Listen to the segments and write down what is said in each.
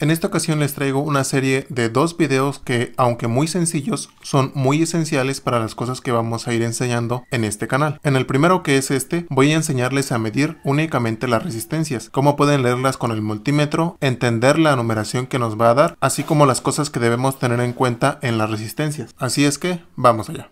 En esta ocasión les traigo una serie de dos videos que, aunque muy sencillos, son muy esenciales para las cosas que vamos a ir enseñando en este canal. En el primero que es este, voy a enseñarles a medir únicamente las resistencias, cómo pueden leerlas con el multímetro, entender la numeración que nos va a dar, así como las cosas que debemos tener en cuenta en las resistencias. Así es que, vamos allá.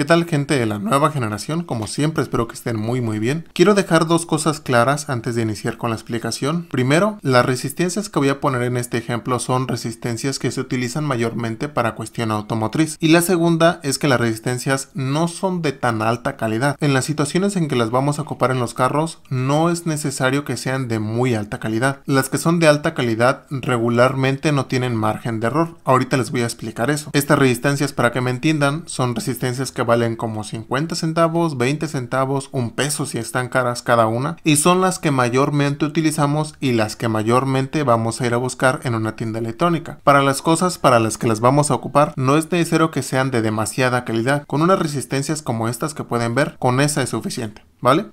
¿Qué tal gente de la nueva generación? Como siempre espero que estén muy muy bien. Quiero dejar dos cosas claras antes de iniciar con la explicación. Primero, las resistencias que voy a poner en este ejemplo son resistencias que se utilizan mayormente para cuestión automotriz. Y la segunda es que las resistencias no son de tan alta calidad. En las situaciones en que las vamos a ocupar en los carros no es necesario que sean de muy alta calidad. Las que son de alta calidad regularmente no tienen margen de error. Ahorita les voy a explicar eso. Estas resistencias, para que me entiendan, son resistencias que valen como 50 centavos, 20 centavos, un peso si están caras cada una y son las que mayormente utilizamos y las que mayormente vamos a ir a buscar en una tienda electrónica. Para las cosas para las que las vamos a ocupar no es necesario que sean de demasiada calidad, con unas resistencias como estas que pueden ver, con esa es suficiente.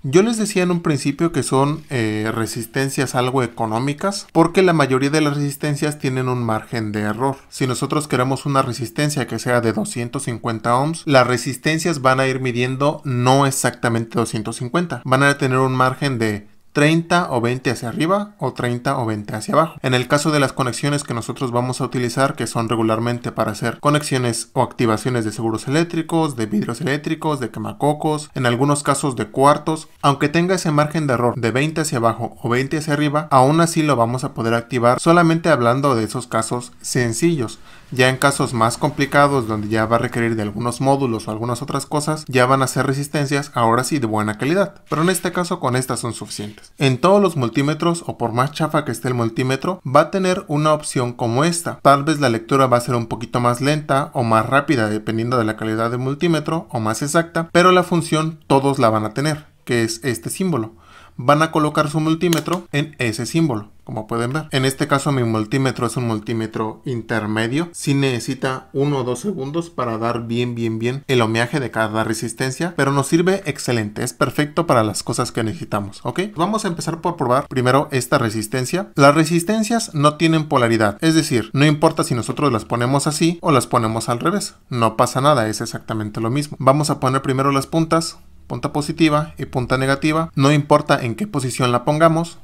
Yo les decía en un principio que son eh, resistencias algo económicas porque la mayoría de las resistencias tienen un margen de error. Si nosotros queremos una resistencia que sea de 250 ohms, las resistencias van a ir midiendo no exactamente 250, van a tener un margen de 30 o 20 hacia arriba o 30 o 20 hacia abajo. En el caso de las conexiones que nosotros vamos a utilizar, que son regularmente para hacer conexiones o activaciones de seguros eléctricos, de vidrios eléctricos, de quemacocos, en algunos casos de cuartos, aunque tenga ese margen de error de 20 hacia abajo o 20 hacia arriba, aún así lo vamos a poder activar solamente hablando de esos casos sencillos. Ya en casos más complicados, donde ya va a requerir de algunos módulos o algunas otras cosas, ya van a ser resistencias ahora sí de buena calidad. Pero en este caso con estas son suficientes. En todos los multímetros o por más chafa que esté el multímetro va a tener una opción como esta. Tal vez la lectura va a ser un poquito más lenta o más rápida dependiendo de la calidad del multímetro o más exacta, pero la función todos la van a tener, que es este símbolo van a colocar su multímetro en ese símbolo, como pueden ver. En este caso mi multímetro es un multímetro intermedio, si necesita uno o dos segundos para dar bien bien bien el ohmiaje de cada resistencia, pero nos sirve excelente, es perfecto para las cosas que necesitamos, ¿ok? Vamos a empezar por probar primero esta resistencia. Las resistencias no tienen polaridad, es decir, no importa si nosotros las ponemos así o las ponemos al revés, no pasa nada, es exactamente lo mismo. Vamos a poner primero las puntas punta positiva y punta negativa. No importa en qué posición la pongamos.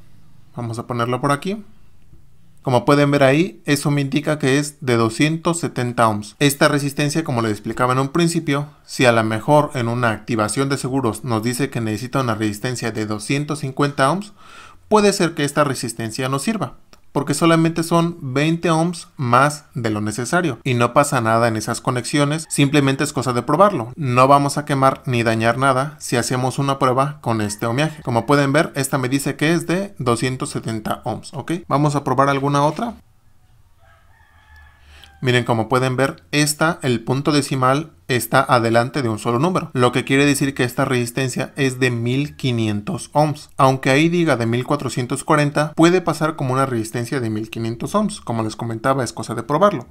Vamos a ponerlo por aquí. Como pueden ver ahí, eso me indica que es de 270 ohms. Esta resistencia, como les explicaba en un principio, si a lo mejor en una activación de seguros nos dice que necesita una resistencia de 250 ohms, puede ser que esta resistencia nos sirva porque solamente son 20 ohms más de lo necesario y no pasa nada en esas conexiones, simplemente es cosa de probarlo. No vamos a quemar ni dañar nada si hacemos una prueba con este ohmiaje. Como pueden ver, esta me dice que es de 270 ohms, ¿ok? Vamos a probar alguna otra. Miren, como pueden ver, esta, el punto decimal está adelante de un solo número, lo que quiere decir que esta resistencia es de 1500 ohms. Aunque ahí diga de 1440, puede pasar como una resistencia de 1500 ohms, como les comentaba, es cosa de probarlo.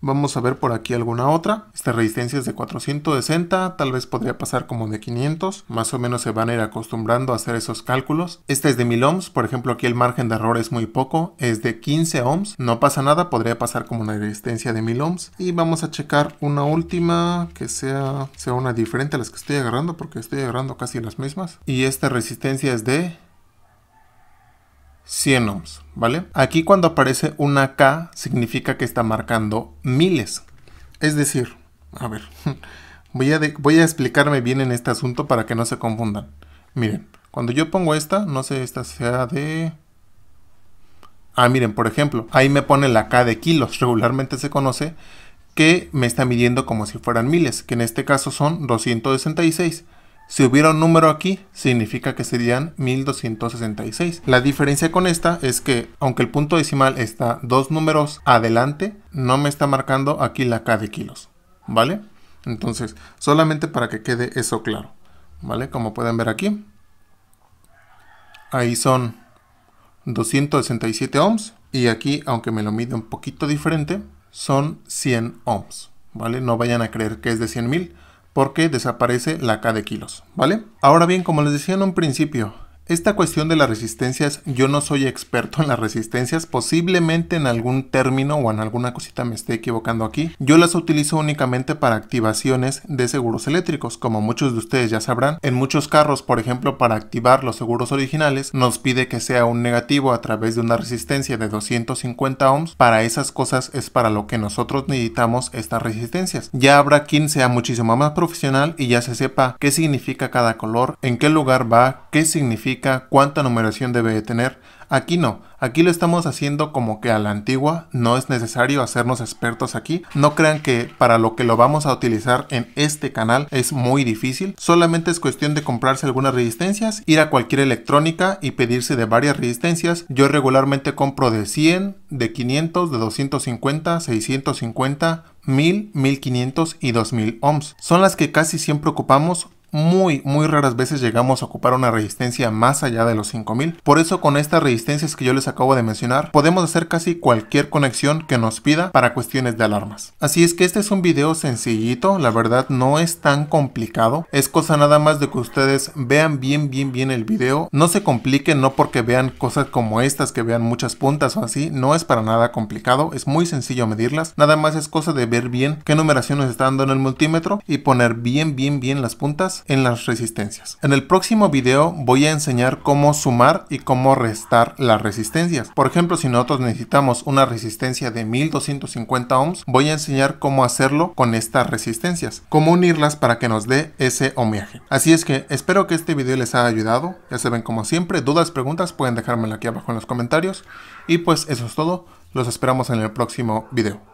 Vamos a ver por aquí alguna otra. Esta resistencia es de 460, tal vez podría pasar como de 500. Más o menos se van a ir acostumbrando a hacer esos cálculos. Esta es de 1000 ohms, por ejemplo aquí el margen de error es muy poco, es de 15 ohms. No pasa nada, podría pasar como una resistencia de 1000 ohms. Y vamos a checar una última que sea, sea una diferente a las que estoy agarrando porque estoy agarrando casi las mismas. Y esta resistencia es de 100 ohms, ¿vale? Aquí cuando aparece una K significa que está marcando miles. Es decir, a ver, voy a, voy a explicarme bien en este asunto para que no se confundan. Miren, cuando yo pongo esta, no sé, esta sea de... Ah, miren, por ejemplo, ahí me pone la K de kilos, regularmente se conoce, que me está midiendo como si fueran miles, que en este caso son 266. Si hubiera un número aquí, significa que serían 1266. La diferencia con esta es que, aunque el punto decimal está dos números adelante, no me está marcando aquí la K de kilos, ¿vale? Entonces, solamente para que quede eso claro, ¿vale? Como pueden ver aquí, ahí son 267 ohms y aquí, aunque me lo mide un poquito diferente, son 100 ohms, ¿vale? No vayan a creer que es de 100.000, porque desaparece la K de kilos, ¿vale? Ahora bien, como les decía en un principio, esta cuestión de las resistencias, yo no soy experto en las resistencias, posiblemente en algún término o en alguna cosita me esté equivocando aquí. Yo las utilizo únicamente para activaciones de seguros eléctricos, como muchos de ustedes ya sabrán. En muchos carros, por ejemplo, para activar los seguros originales, nos pide que sea un negativo a través de una resistencia de 250 ohms. Para esas cosas es para lo que nosotros necesitamos estas resistencias. Ya habrá quien sea muchísimo más profesional y ya se sepa qué significa cada color, en qué lugar va, qué significa cuánta numeración debe tener. Aquí no, aquí lo estamos haciendo como que a la antigua, no es necesario hacernos expertos aquí. No crean que para lo que lo vamos a utilizar en este canal es muy difícil, solamente es cuestión de comprarse algunas resistencias, ir a cualquier electrónica y pedirse de varias resistencias. Yo regularmente compro de 100, de 500, de 250, 650, 1000, 1500 y 2000 ohms. Son las que casi siempre ocupamos muy, muy raras veces llegamos a ocupar una resistencia más allá de los 5000. Por eso con estas resistencias que yo les acabo de mencionar, podemos hacer casi cualquier conexión que nos pida para cuestiones de alarmas. Así es que este es un video sencillito, la verdad no es tan complicado, es cosa nada más de que ustedes vean bien, bien, bien el video. No se compliquen, no porque vean cosas como estas, que vean muchas puntas o así, no es para nada complicado, es muy sencillo medirlas, nada más es cosa de ver bien qué numeración nos está dando en el multímetro y poner bien, bien, bien las puntas en las resistencias. En el próximo video voy a enseñar cómo sumar y cómo restar las resistencias. Por ejemplo, si nosotros necesitamos una resistencia de 1250 ohms, voy a enseñar cómo hacerlo con estas resistencias, cómo unirlas para que nos dé ese ohmiaje. Así es que espero que este video les haya ayudado. Ya se ven como siempre, dudas, preguntas, pueden dejármelo aquí abajo en los comentarios. Y pues eso es todo. Los esperamos en el próximo video.